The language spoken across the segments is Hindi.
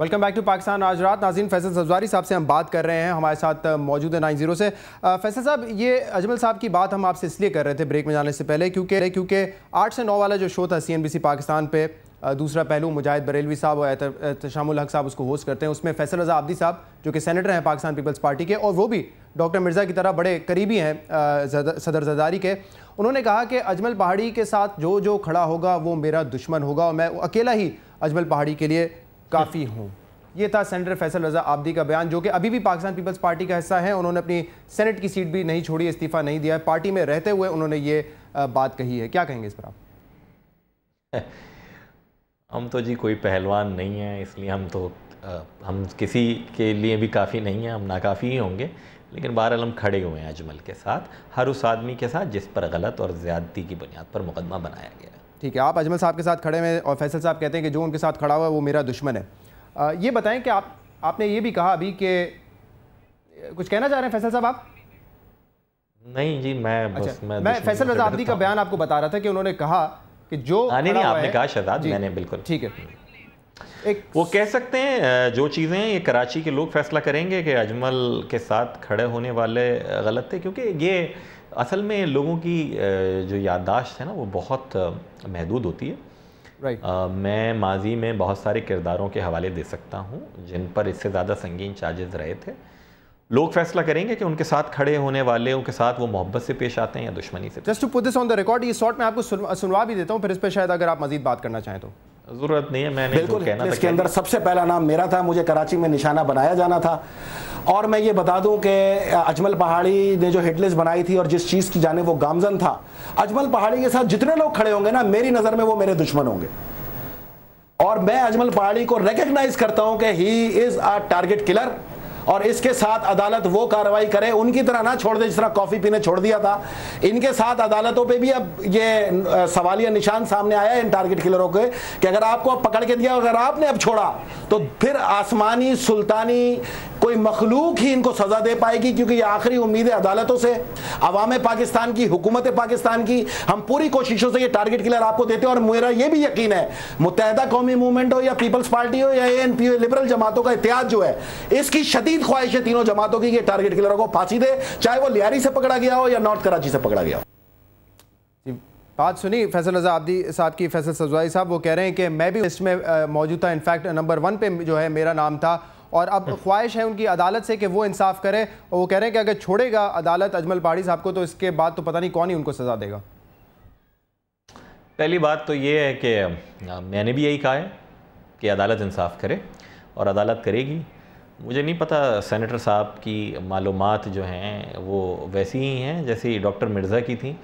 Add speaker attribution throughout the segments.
Speaker 1: वेलकम बैक टू पाकिस्तान आज रात नाजीन फैसल सब्जारी साहब से हम बात कर रहे हैं हमारे साथ मौजूद है नाइन जीरो से फैसल साहब ये अजमल साहब की बात हम आपसे इसलिए कर रहे थे ब्रेक में जाने से पहले क्योंकि क्योंकि आठ से नौ वाला जो शो था सी पाकिस्तान पे दूसरा पहलू मुजाहिद बरेलवी साहब और तशामुल हक साहब उसको होस्ट करते हैं उसमें फैसल रजा आब्दी साहब जो कि सेनेटर हैं पाकिस्तान पीपल्स पार्टी के और वो भी डॉक्टर मिर्ज़ा की तरह बड़े करीबी हैं सदर जदारी के उन्होंने कहा कि अजमल पहाड़ी के साथ जो जो खड़ा होगा वो मेरा दुश्मन होगा और मैं अकेला ही अजमल पहाड़ी के लिए काफ़ी हूँ ये था सेंटर फैसल रजा आबदी का बयान जो कि अभी भी पाकिस्तान पीपल्स पार्टी का हिस्सा है उन्होंने अपनी सेनेट की सीट भी नहीं छोड़ी इस्तीफ़ा नहीं दिया है पार्टी में रहते हुए उन्होंने ये बात कही है क्या कहेंगे इस पर
Speaker 2: आप हम तो जी कोई पहलवान नहीं है इसलिए हम तो हम किसी के लिए भी काफ़ी नहीं हैं हम नाकाफ़ी ही होंगे लेकिन बहरहाल हम खड़े हुए हैं अजमल के साथ हर उस आदमी के साथ जिस पर गलत और ज़्यादती की बुनियाद पर मुकदमा बनाया गया
Speaker 1: ठीक है आप अजमल साहब के साथ खड़े हैं और फैसल साहब कहते हैं कि जो उनके साथ खड़ा हुआ वो मेरा दुश्मन है आ, ये
Speaker 2: बताएं कि आप आपने ये भी कहा अभी कि
Speaker 1: कुछ कहना चाह रहे हैं फैसल साहब आप
Speaker 2: नहीं जी मैं अच्छा, बस अच्छा, मैं, मैं फैसल रजा का
Speaker 1: बयान आपको बता रहा था कि उन्होंने कहा कि जो नहीं, नहीं आपने कहा
Speaker 2: शहजाद मैंने बिल्कुल ठीक है एक वो कह सकते हैं जो चीज़ें ये कराची के लोग फैसला करेंगे कि अजमल के साथ खड़े होने वाले गलत थे क्योंकि ये असल में लोगों की जो याददाश्त है ना वो बहुत महदूद होती है right. मैं माजी में बहुत सारे किरदारों के हवाले दे सकता हूँ जिन पर इससे ज़्यादा संगीन चार्जेस रहे थे लोग फैसला करेंगे कि उनके साथ खड़े होने वाले उनके साथ वो मोहब्बत से पेश आते हैं या दुश्मनी से
Speaker 1: just to put this on the record ये शॉर्ट मैं आपको सुनवा भी देता हूँ फिर इस पर शायद अगर आप मजीद बात करना चाहें तो
Speaker 2: जरूरत नहीं है मैंने बिल्कुल कहना इसके अंदर
Speaker 3: सबसे पहला नाम मेरा था मुझे कराची में निशाना बनाया जाना था और मैं ये बता दूं कि अजमल पहाड़ी ने जो हेडलिस्ट बनाई थी और जिस चीज़ की जाने वो गामजन था अजमल पहाड़ी के साथ जितने लोग खड़े होंगे ना मेरी नज़र में वो मेरे दुश्मन होंगे और मैं अजमल पहाड़ी को रिकग्नाइज करता हूं कि he is a target killer और इसके साथ अदालत वो कार्रवाई करे उनकी तरह ना छोड़ दे जिस तरह कॉफ़ी पीने छोड़ दिया था इनके साथ अदालतों पे भी अब ये सवालिया निशान सामने आया इन टारगेट किलरों के कि अगर आपको अब पकड़ के दिया अगर आपने अब छोड़ा तो फिर आसमानी सुल्तानी कोई मखलूक ही इनको सज़ा दे पाएगी क्योंकि ये आखिरी उम्मीद है अदालतों से अवाम पाकिस्तान की हुकूमत पाकिस्तान की हम पूरी कोशिशों से ये टारगेट किलर आपको देते हैं और मेरा ये भी यकीन है मुतहदा कौमी मूवमेंट हो या पीपल्स पार्टी हो या एन पी हो लिबरल जमातों का इतिहास जो है इसकी शदीद ख्वाहिश है तीनों जमातों की टारगेट किलरों को फांसी दे चाहे वो लियारी से पकड़ा गया हो या नॉर्थ कराची से पकड़ा गया हो
Speaker 1: बात सुनी फैसल रजा आबदी साहब की फैसल सजवाई साहब वो कह रहे हैं कि मैं भी इसमें मौजूद था इनफैक्ट नंबर वन पे जो है मेरा नाम था और अब ख्वाहिश है उनकी अदालत से कि वो इंसाफ करें और वो कह रहे हैं कि अगर छोड़ेगा अदालत अजमल पाड़ी साहब को तो इसके बाद तो पता नहीं कौन ही उनको सज़ा
Speaker 2: देगा पहली बात तो ये है कि मैंने भी यही कहा है कि अदालत इंसाफ करे और अदालत करेगी मुझे नहीं पता सेनेटर साहब की मालूम जो हैं वो वैसी ही हैं जैसी डॉक्टर मिर्ज़ा की थी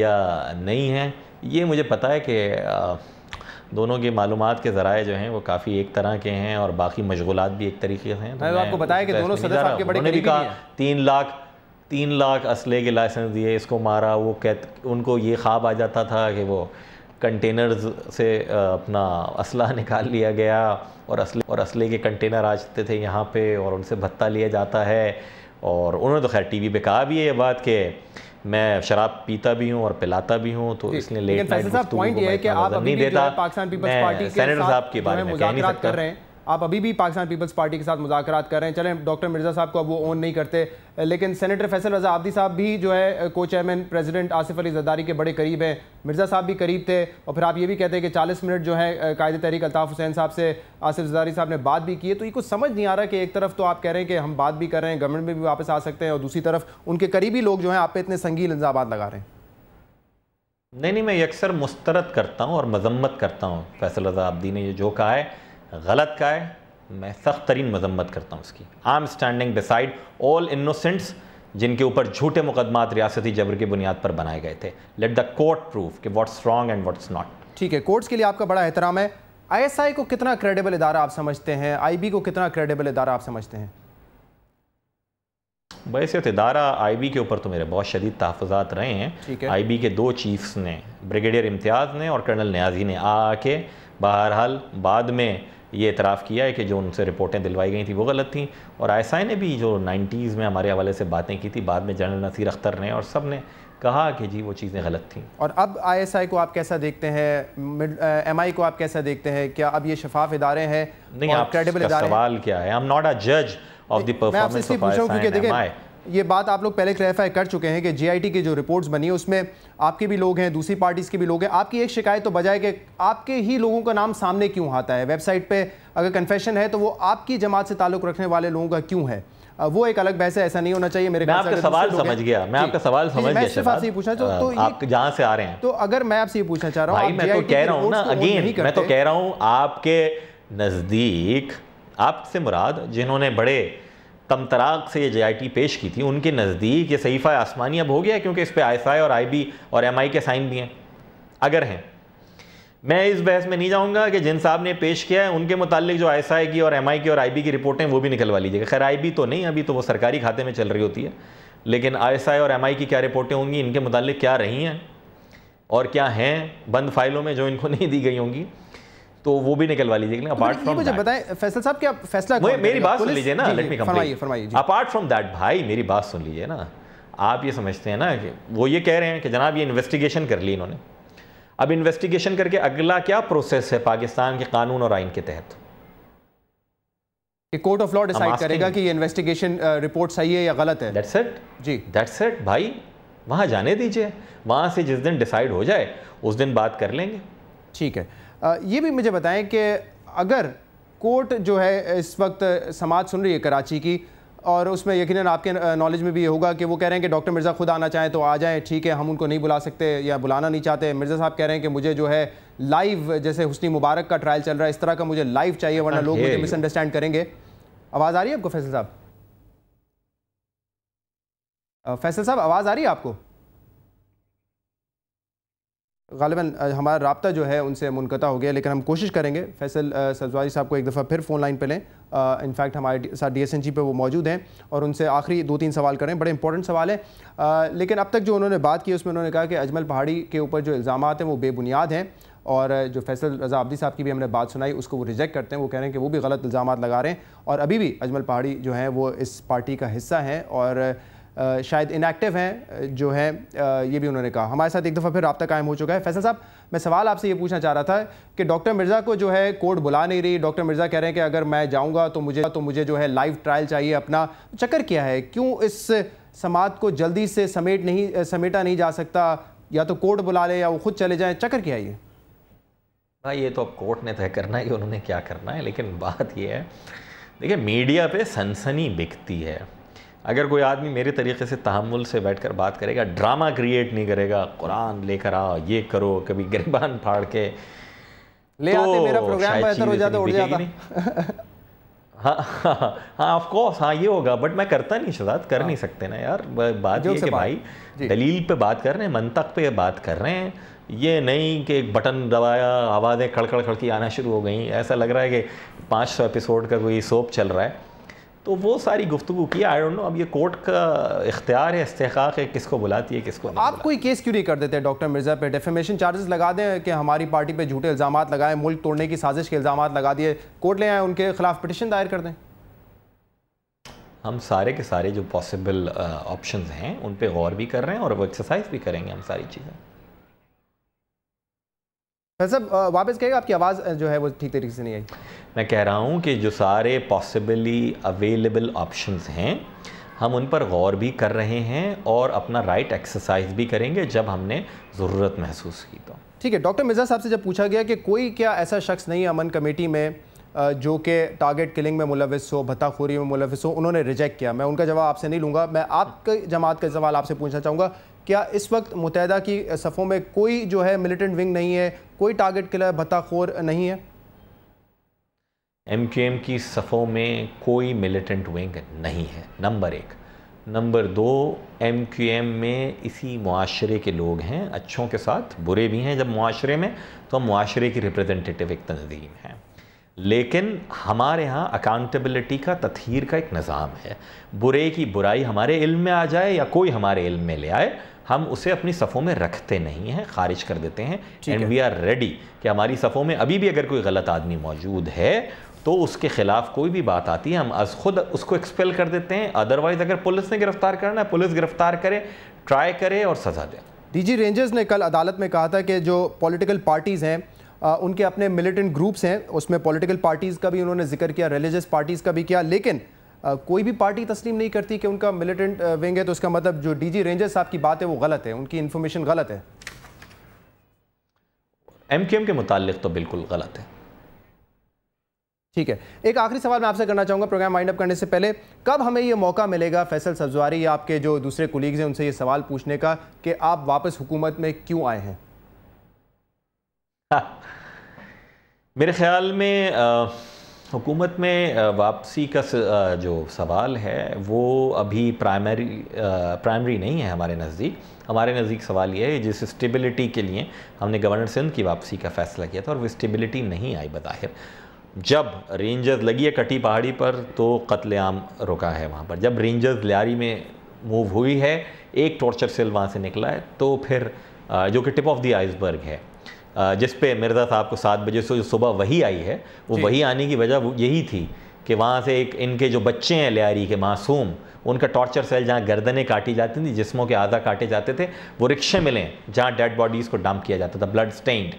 Speaker 2: या नहीं हैं ये मुझे पता है कि दोनों के मालूम के ज़राए जो हैं वो काफ़ी एक तरह के हैं और बाकी मशगूलत भी एक तरीके से हैं तो, तो आपको बताया कि दोनों सदस्य आपके बड़े भी हैं तीन लाख तीन लाख असले के लाइसेंस दिए इसको मारा वो कह उनको ये ख्वाब आ जाता था कि वो कंटेनर्स से अपना असला निकाल लिया गया और असले और असले के कंटेनर आ जाते थे यहाँ पर और उनसे भत्ता लिया जाता है और उन्होंने तो खैर वी पर कहा भी है ये बात के मैं शराब पीता भी हूं और पिलाता भी हूं तो इसलिए लेट नाइट पॉइंट ये है कि आप नहीं देता पाकिस्तान पीपल्स पार्टी सेनेटर साहब के बारे में कह नहीं सकता
Speaker 1: आप अभी भी पाकिस्तान पीपल्स पार्टी के साथ मुजाकर कर रहे हैं चलें डॉक्टर मिर्ज़ा साहब को अब वो ओन नहीं करते लेकिन सेनेटर फैसल रजा आबदी साहब भी जो है को चेयरमैन प्रेसिडेंट आसिफ अली जदारी के बड़े करीब हैं मिर्ज़ा साहब भी करीब थे और फिर आप ये भी कहते हैं कि चालीस मिनट जो है कायद तहरीक अल्ताफ़ हुसैन साहब से आसिफ जदारी साहब ने बात भी की है तो ये कुछ समझ नहीं आ रहा कि एक तरफ तो आप कह रहे हैं कि हम बात भी कर रहे हैं गवर्नमेंट में भी वापस आ सकते हैं और दूसरी तरफ उनके करीबी लोग जो हैं आप पे इतने संगीन इल्ज़ाम लगा रहे हैं
Speaker 2: नहीं नहीं मैं अक्सर मुस्तरद करता हूँ और मजम्मत करता हूँ फैसल रजा आबदी ने ये जो कहा है गलत का है मैं सख्त तरीन मजम्मत करता हूँ उसकी आम स्टैंडिंग डिसाइड ऑल इनोसेंट्स जिनके ऊपर झूठे मुकदमात रियासती जबर की बुनियाद पर बनाए गए थे लेट द कोर्ट प्रूफ कि what's wrong and what's not ठीक है कोर्ट्स के लिए आपका बड़ा एहतराम है
Speaker 1: आईएसआई को कितना क्रेडिबल इदारा आप समझते हैं आईबी को कितना क्रेडिबल इदारा आप समझते हैं
Speaker 2: बैसे इदारा आईबी के ऊपर तो मेरे बहुत शदीद तहफात रहे हैं आईबी के दो चीफ्स ने ब्रिगेडियर इम्तियाज़ ने और कर्नल न्याजी ने आके बहरहाल बाद में ये इतराफ़ किया है कि जो उनसे रिपोर्टें दिलवाई गई थी वो गलत थी और आई ने भी जो नाइन्टीज़ में हमारे हवाले से बातें की थी बाद में जनरल नसीर अख्तर ने और सब ने कहा कि जी वो चीज़ें गलत थी
Speaker 1: और अब आई को आप कैसा देखते हैं आई को आप कैसा देखते हैं क्या अब ये शफाफ इदारे हैं नहीं आप क्रेडिबल सवाल
Speaker 2: क्या है आई एम नॉट अ जज of the performance of I
Speaker 1: ये बात आप लोग पहले क्लैरिफाई कर चुके हैं कि जीआईटी की जो रिपोर्ट्स बनी है उसमें आपके भी लोग हैं दूसरी पार्टीज़ के भी लोग हैं आपकी एक शिकायत तो बजाय कि आपके ही लोगों का नाम सामने क्यों आता है वेबसाइट पे अगर कन्फेशन है तो वो आपकी जमात से ताल्लुक़ रखने वाले लोगों का क्यों है वो एक अलग बहस है ऐसा नहीं होना चाहिए मेरे मैं आपका सवाल समझ गया मैं आपका सवाल समझ गया मैं आपसे पूछना चाहता तो
Speaker 2: आप जहाँ से आ रहे हैं
Speaker 1: तो अगर मैं आपसे पूछना चाह रहा हूँ मैं तो कह रहा हूँ ना अगेन मैं तो कह
Speaker 2: रहा हूँ आपके नज़दीक आपसे मुराद जिन्होंने बड़े तमतराक से ये जे पेश की थी उनके नज़दीक ये सहीफ़ा आसमानी अब हो गया क्योंकि इस पर आई और आई और एम के साइन भी हैं अगर हैं मैं इस बहस में नहीं जाऊंगा कि जिन साहब ने पेश किया है उनके मुतालिक जो आई की और एम की और आई की रिपोर्टें वो भी निकलवा लीजिएगा खैर आई तो नहीं अभी तो वो सरकारी खाते में चल रही होती है लेकिन आई और एम की क्या रिपोर्टें होंगी इनके मुतालिक क्या रही हैं और क्या हैं बंद फाइलों में जो इनको नहीं दी गई होंगी तो वो भी निकलवा लीजिए अपार्ट फ्रॉम तो मुझे
Speaker 1: बताएं फैसल साहब क्या फैसला मुझे, मेरी बात सुन लीजिए ना let me complete
Speaker 2: apart from that भाई मेरी बात सुन लीजिए ना आप ये समझते हैं ना कि वो ये कह रहे हैं कि जनाब ये इन्वेस्टिगेशन कर ली इन्होंने अब इन्वेस्टिगेशन करके अगला क्या प्रोसेस है पाकिस्तान के कानून और आइन के तहत कि कोर्ट
Speaker 1: ऑफ लॉ डिसाइड करेगा कि ये इन्वेस्टिगेशन
Speaker 2: रिपोर्ट सही है या गलत है दैट्स इट जी दैट्स इट भाई वहां जाने दीजिए वहां से जिस दिन डिसाइड हो जाए उस दिन बात कर लेंगे ठीक है
Speaker 1: ये भी मुझे बताएं कि अगर कोर्ट जो है इस वक्त समाज सुन रही है कराची की और उसमें यकीनन आपके नॉलेज में भी ये होगा कि वो कह रहे हैं कि डॉक्टर मिर्ज़ा खुद आना चाहें तो आ जाएं ठीक है हम उनको नहीं बुला सकते या बुलाना नहीं चाहते मिर्ज़ा साहब कह रहे हैं कि मुझे जो है लाइव जैसे हुसनी मुबारक का ट्रायल चल रहा है इस तरह का मुझे लाइव चाहिए वरना लोग मुझे मिसअंडरस्टैंड करेंगे आवाज़ आ रही है आपको फैसल साहब फैसल साहब आवाज़ आ रही है आपको गालिबा हमारा रबता जो है उनसे मुनक़ा हो गया लेकिन हम कोशिश करेंगे फैसल सजवारी साहब को एक दफ़ा फिर फ़ोन लाइन पर लें इनफैक्ट हमारे साथ डी एस एन जी पर वो मौजूद हैं और उनसे आखिरी दो तीन सवाल करें बड़े इंपॉर्टेंट सवाल है आ, लेकिन अब तक जो उन्होंने बात की उसमें उन्होंने कहा कि अजमल पहाड़ी के ऊपर जो इल्ज़ाम हैं वो बेबुनियाद हैं और जो फैसल रजा आबदी साहब की भी हमने बात सुनाई उसको वो रिजेक्ट करते हैं वो कह रहे हैं कि वो भी गलत इल्ज़ाम लगा रहे हैं और अभी भी अजमल पहाड़ी जो हैं वो इस पार्टी का हिस्सा हैं और शायद इनएक्टिव हैं जो है ये भी उन्होंने कहा हमारे साथ एक दफ़ा फिर रबता कायम हो चुका है फैसल साहब मैं सवाल आपसे ये पूछना चाह रहा था कि डॉक्टर मिर्ज़ा को जो है कोर्ट बुला नहीं रही डॉक्टर मिर्ज़ा कह रहे हैं कि अगर मैं जाऊँगा तो मुझे तो मुझे जो है लाइव ट्रायल चाहिए अपना चक्कर क्या है क्यों इस समाज को जल्दी से समेट नहीं समेटा नहीं जा सकता या तो कोर्ट बुला ले या वो खुद चले जाएँ चक्कर क्या है ये
Speaker 2: भाई हाँ, ये तो अब कोर्ट ने तय करना है कि उन्होंने क्या करना है लेकिन बात ये है देखिए मीडिया पे सनसनी बिकती है अगर कोई आदमी मेरे तरीके से तहमुल से बैठ कर बात करेगा ड्रामा क्रिएट नहीं करेगा कुरान लेकर आओ ये करो कभी गिरबान फाड़ के ले तो आते मेरा प्रोग्राम बेहतर हो जाता तो उड़
Speaker 1: जाता
Speaker 2: हाँ हाँ हाँ ऑफकोर्स हाँ ये होगा बट मैं करता नहीं शजाद कर हाँ, नहीं सकते ना यार बात ये कि भाई दलील पे बात कर रहे हैं मनतक पे बात कर रहे हैं ये नहीं कि एक बटन दबाया आवाज़ें खड़खड़ खड़की आना शुरू हो गई ऐसा लग रहा है कि पाँच सौ एपिसोड का कोई सोप चल रहा है तो वो सारी गुफ्तु की आई डोंट नो अब ये कोर्ट का इख्तियार है इस्तेक है किसको बुलाती है किसको नहीं आप कोई केस क्यों नहीं कर
Speaker 1: देते डॉक्टर मिर्ज़ा पे डेफेमेशन चार्जेस लगा दें कि हमारी पार्टी पे झूठे इल्ज़ाम लगाएं मुल्क तोड़ने की साजिश के इल्ज़ाम लगा दिए कोर्ट ले आए उनके खिलाफ पटिशन दायर कर दें
Speaker 2: हम सारे के सारे जो पॉसिबल ऑप्शन uh, हैं उन पर गौर भी कर रहे हैं और वो एक्सरसाइज भी करेंगे हम सारी चीज़ें
Speaker 1: साहब वापस कहेगा आपकी आवाज़ जो है वो ठीक तरीके
Speaker 2: से नहीं आई मैं कह रहा हूँ कि जो सारे पॉसिबली अवेलेबल ऑप्शंस हैं हम उन पर गौर भी कर रहे हैं और अपना राइट एक्सरसाइज भी करेंगे जब हमने ज़रूरत महसूस की तो
Speaker 1: ठीक है डॉक्टर मिर्ज़ा साहब से जब पूछा गया कि कोई क्या ऐसा शख्स नहीं है अमन कमेटी में जो कि टारगेट किलिंग में मुलविस हो भत्ताखोरी में मुलविस हो उन्होंने रिजेक्ट किया मैं उनका जवाब आपसे नहीं लूँगा मैं आपके जमात का सवाल आपसे पूछना चाहूँगा क्या इस वक्त मुतहदा की सफ़ों में कोई जो है मिलिटेंट विंग नहीं है कोई टारगेट किलर भत्ताखोर नहीं है
Speaker 2: एम क्यू एम की सफ़ों में कोई मिलिटेंट विंग नहीं है नंबर एक नंबर दो एम क्यू एम में इसी माशरे के लोग हैं अच्छों के साथ बुरे भी हैं जब माशरे में तो हम माशरे की रिप्रजेंटेटिव एक तंजीम है लेकिन हमारे यहाँ अकाउंटेबिलिटी का तथहर का एक निज़ाम है बुरे की बुराई हमारे इल्म में आ जाए या कोई हमारे इल्म में ले आए हम उसे अपनी सफ़ों में रखते नहीं हैं खारिज कर देते हैं एंड वी आर रेडी कि हमारी सफ़ों में अभी भी अगर कोई गलत आदमी मौजूद है तो उसके खिलाफ कोई भी बात आती है हम अज खुद उसको एक्सपेल कर देते हैं अदरवाइज अगर पुलिस ने गिरफ्तार करना है पुलिस गिरफ्तार करे ट्राई करे और सजा दे डीजी रेंजर्स
Speaker 1: ने कल अदालत में कहा था कि जो पॉलिटिकल पार्टीज़ हैं आ, उनके अपने मिलिटेंट ग्रुप्स हैं उसमें पॉलिटिकल पार्टीज़ का भी उन्होंने जिक्र किया रिलीजियस पार्टीज़ का भी किया लेकिन आ, कोई भी पार्टी तस्लीम नहीं करती कि उनका मिलिटेंट विंग है तो उसका मतलब जो डीजी रेंजर्स साहब की बात है वो गलत है उनकी इन्फॉर्मेशन गलत है
Speaker 2: एम के एम के मुतालिक तो बिल्कुल गलत है ठीक है
Speaker 1: एक आखिरी सवाल मैं आपसे करना चाहूँगा प्रोग्राम वाइंड अप करने से पहले कब हमें यह मौका मिलेगा फैसल सब्जवारी या आपके जो दूसरे कुलीग्स हैं उनसे ये सवाल पूछने का कि आप वापस हुकूमत में क्यों आए हैं
Speaker 2: मेरे ख्याल में हुकूमत में वापसी का जो सवाल है वो अभी प्राइमरी प्राइमरी नहीं है हमारे नज़दीक हमारे नज़दीक सवाल ये है जिस स्टेबिलिटी के लिए हमने गवर्नर सिंध की वापसी का फैसला किया था और वो स्टेबिलिटी नहीं आई बज़ाहिर जब रेंजर्स लगी है कटी पहाड़ी पर तो कत्लेआम रुका है वहाँ पर जब रेंजर्स लियारी में मूव हुई है एक टॉर्चर सेल वहाँ से निकला है तो फिर जो कि टिप ऑफ द आइसबर्ग है जिस पे मिर्ज़ा साहब को सात बजे से सुबह वही आई है वो वही आने की वजह यही थी कि वहाँ से एक इनके जो बच्चे हैं लियारी के मासूम उनका टॉर्चर सेल जहाँ गर्दनें काटी जाती थी जिसमों के आधा काटे जाते थे वो रिक्शे मिले जहाँ डेड बॉडीज़ को डंप किया जाता था ब्लड स्टेंड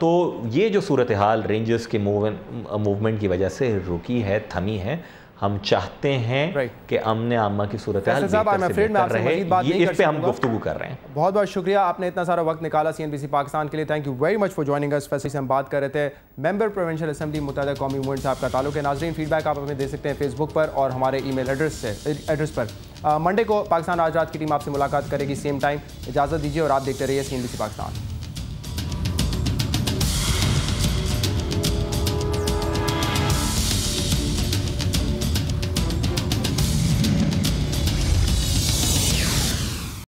Speaker 2: तो ये जो सूरत हाल रेंजर्स के मूवमेंट की वजह से रुकी है थमी है हम चाहते हैं कि अमन आमा की सूरत हम गुफ्तु कर रहे हैं
Speaker 1: बहुत बहुत शुक्रिया आपने इतना सारा वक्त निकाला C N B C Pakistan के लिए thank you very much for joining से हम बात कर रहे थे मेंबर प्रोवेंशल असेंबली मुतद कौमी मूवमेंट साहब का तालुक है नाजरीन फीडबैक आप हमें दे सकते हैं फेसबुक पर और हमारे ई मेल एड्रेस से एड्रेस पर मंडे को पाकिस्तान आज रात की टीम आपसे मुलाकात करेगी सेम टाइम इजाज़त दीजिए और आप देखते रहिए C N B C Pakistan